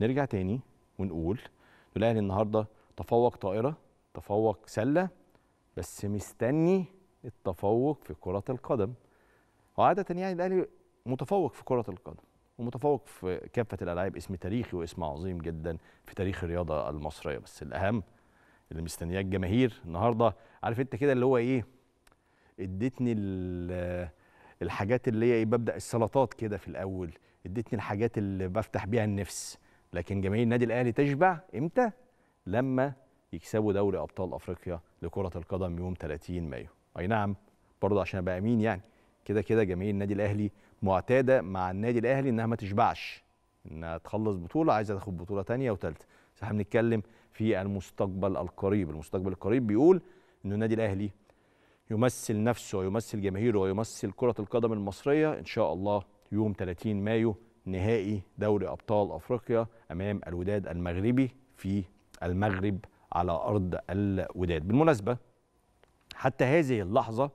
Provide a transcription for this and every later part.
نرجع تاني ونقول الاهلي النهارده تفوق طائره تفوق سله بس مستني التفوق في كره القدم وعاده يعني الاهلي متفوق في كره القدم ومتفوق في كافه الالعاب اسم تاريخي واسم عظيم جدا في تاريخ الرياضه المصريه بس الاهم اللي مستنياه الجماهير النهارده عارف انت كده اللي هو ايه اديتني الحاجات اللي هي ايه ببدا السلطات كده في الاول اديتني الحاجات اللي بفتح بيها النفس لكن جماهير النادي الاهلي تشبع امتى لما يكسبوا دوري ابطال افريقيا لكره القدم يوم 30 مايو اي نعم برضه عشان ابقى امين يعني كده كده جماهير النادي الاهلي معتاده مع النادي الاهلي انها ما تشبعش انها تخلص بطوله عايزه تاخد بطوله ثانيه وثالثه بس احنا بنتكلم في المستقبل القريب المستقبل القريب بيقول ان النادي الاهلي يمثل نفسه ويمثل جماهيره ويمثل كره القدم المصريه ان شاء الله يوم 30 مايو نهائي دوري ابطال افريقيا امام الوداد المغربي في المغرب على ارض الوداد بالمناسبه حتى هذه اللحظه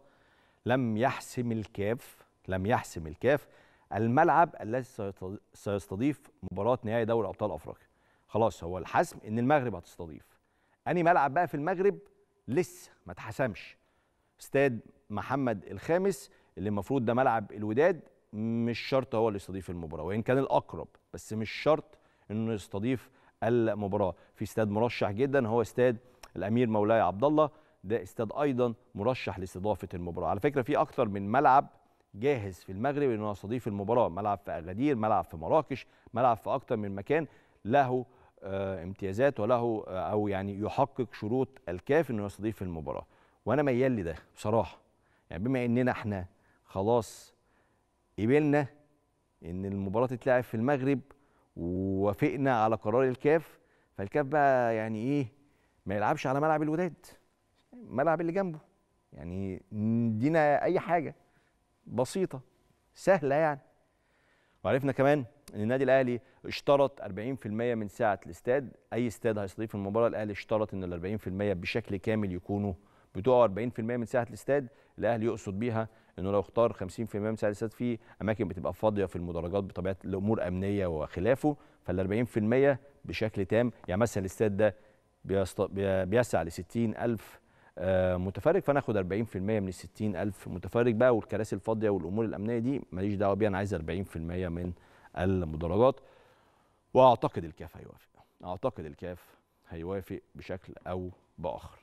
لم يحسم الكاف لم يحسم الكاف الملعب الذي سيستضيف مباراه نهائي دوري ابطال افريقيا خلاص هو الحسم ان المغرب هتستضيف اني ملعب بقى في المغرب لسه ما اتحسمش استاد محمد الخامس اللي المفروض ده ملعب الوداد مش شرط هو اللي يستضيف المباراه وان كان الاقرب بس مش شرط انه يستضيف المباراه في استاد مرشح جدا هو استاد الامير مولاي عبد الله ده استاد ايضا مرشح لاستضافه المباراه على فكره في اكثر من ملعب جاهز في المغرب انه يستضيف المباراه ملعب في اغادير ملعب في مراكش ملعب في اكثر من مكان له آه، امتيازات وله آه، او يعني يحقق شروط الكاف انه يستضيف المباراه وانا ميال لده بصراحه يعني بما اننا احنا خلاص قبلنا ان المباراه تتلعب في المغرب ووافقنا على قرار الكاف فالكاف بقى يعني ايه ما يلعبش على ملعب الوداد الملعب اللي جنبه يعني دينا اي حاجه بسيطه سهله يعني وعرفنا كمان ان النادي الاهلي اشترط 40% من سعه الاستاد اي استاد هيستضيف المباراه الاهلي اشترط ان ال 40% بشكل كامل يكونوا بتوع 40% من سعه الاستاد الاهلي يقصد بيها لانه لو اختار 50% من سعر الاستاد في اماكن بتبقى فاضيه في المدرجات بطبيعه الامور امنيه وخلافه فال 40% بشكل تام يعني مثلا الاستاد ده بيسع ل 60000 آه، متفرج فانا اخد 40% من ال 60000 متفرج بقى والكراسي الفاضيه والامور الامنيه دي ماليش دعوه بيها انا عايز 40% من المدرجات واعتقد الكاف هيوافق اعتقد الكاف هيوافق بشكل او باخر